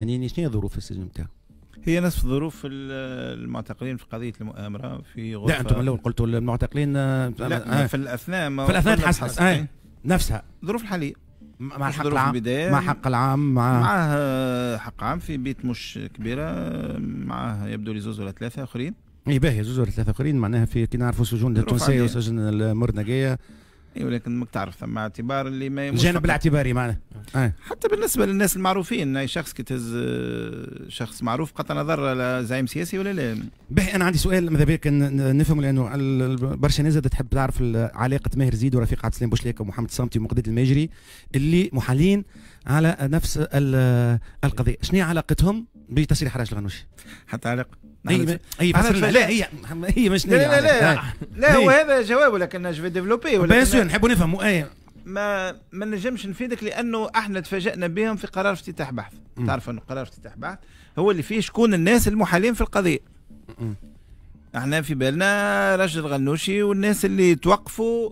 يعني شنو هي ظروف السجن نتاعو؟ هي نفس ظروف المعتقلين في قضيه المؤامره في غرفه لا انتم الاول قلتوا المعتقلين آه، لا آه. في الاثناء في الاثناء تحسس آه. نفسها الظروف الحاليه مع الحق العام مع حق العام مع معاه حق عام في بيت مش كبيره معاه يبدو لي زوز ولا ثلاثه اخرين اي باهي زوز ولا ثلاثه اخرين معناها في كي نعرفوا سجون التونسيه وسجن المرنقيه اي ولكن ماك تعرف ثم اعتبار اللي ما الجانب الاعتباري معناها إيه. حتى بالنسبه للناس المعروفين اي شخص كي تهز آه، شخص معروف قطع نظر زعيم سياسي ولا لا باهي انا عندي سؤال ماذا بك نفهم لانه برشا ناس تحب تعرف علاقه ماهر زيد ورفيق عبد السلام بوشليكه ومحمد صامتي ومقداد الماجري اللي محالين على نفس القضيه شنو علاقتهم بتصريح حراج الغنوشي حتى علاقه اي نعم. اي لا هي هي مش لا لا لا, لا, لا, لا جواب لكن جو ديفلوبي بيان سور نحبوا نفهموا اي ما ما نجمش نفيدك لانه احنا تفاجئنا بهم في قرار افتتاح بحث تعرف انه قرار افتتاح بحث هو اللي فيه شكون الناس المحالين في القضيه احنا في بالنا رجل غنوشي والناس اللي توقفوا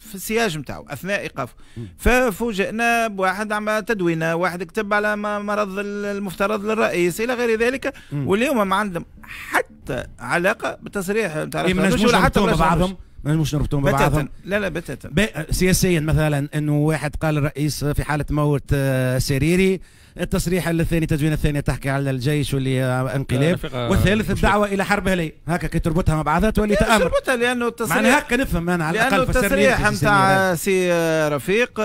في السياج نتاعو اثناء ايقافه ففوجئنا بواحد عمل تدوينه واحد كتب على مرض المفترض للرئيس الى غير ذلك واليوم ما عندهم حتى علاقه بالتصريح نتاع رجل حتى بعضهم مش نربطهم ببعضهم لا لا بتاتا سياسيا مثلا انه واحد قال الرئيس في حاله موت آه، سريري التصريح الثاني تدوين الثاني تحكي على الجيش واللي آه، انقلاب والثالث الدعوه الى حرب اهليه هكا كي تربطها مع بعضها تولي تامر تربطها لانه التصريح معناها هكا نفهم انا على الاقل لانه التصريح نتاع سي آه، رفيق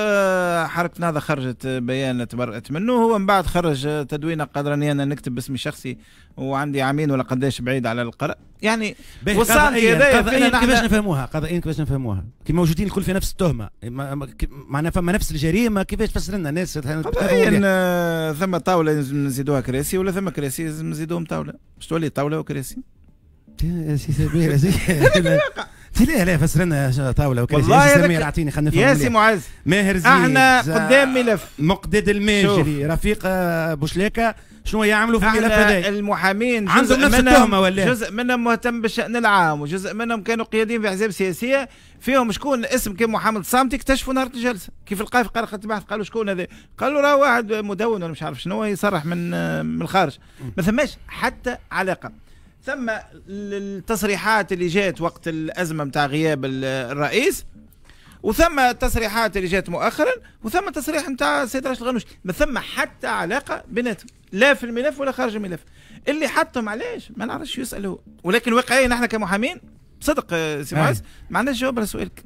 حركه نهضه خرجت بيان تبرأت منه هو من بعد خرج تدوينه قدر اني انا نكتب باسمي الشخصي وعندي عامين ولا قداش بعيد على القرار يعني وصلت هذايا إيه، كيفاش نفهموها قضائيا كيفاش نفهموها؟ كي موجودين الكل في نفس التهمه معناها فما نفس الجريمه كيفاش تفسر لنا الناس قضائيا ثم طاوله لازم نزيدوها كراسي ولا ثم كراسي لازم نزيدوهم طاوله باش تولي طاوله وكراسي يا سي سبيل لا لا فسر لنا طاوله وكراسي والله يا سمير اعطيني خلينا نفهم يا سي معز ماهر احنا قدام ملف مقدد الماجري رفيق آه، بوشلاكه شنو يعملوا في الملف هذا المحامين عندهم نفس التهمه ولا جزء منهم مهتم بالشان العام وجزء منهم كانوا قياديين في احزاب سياسيه فيهم شكون اسم كان محمد صامتي اكتشفوا نهار الجلسه كيف القاف قال البحث قالوا شكون هذا قالوا راه واحد مدون ولا مش عارف شنو يصرح من من الخارج ما ثماش حتى علاقه ثم التصريحات اللي جات وقت الازمه نتاع غياب الرئيس وثم تصريحات اللي جات مؤخرا وثم تصريح نتاع السيد راشد الغنوش ما ثم حتى علاقه بيناتهم لا في الملف ولا خارج الملف اللي حطهم علاش ما نعرفش يسالوا ولكن واقعيا نحن كمحامين صدق سي معاذ نعم. ما عندناش جواب على سؤالك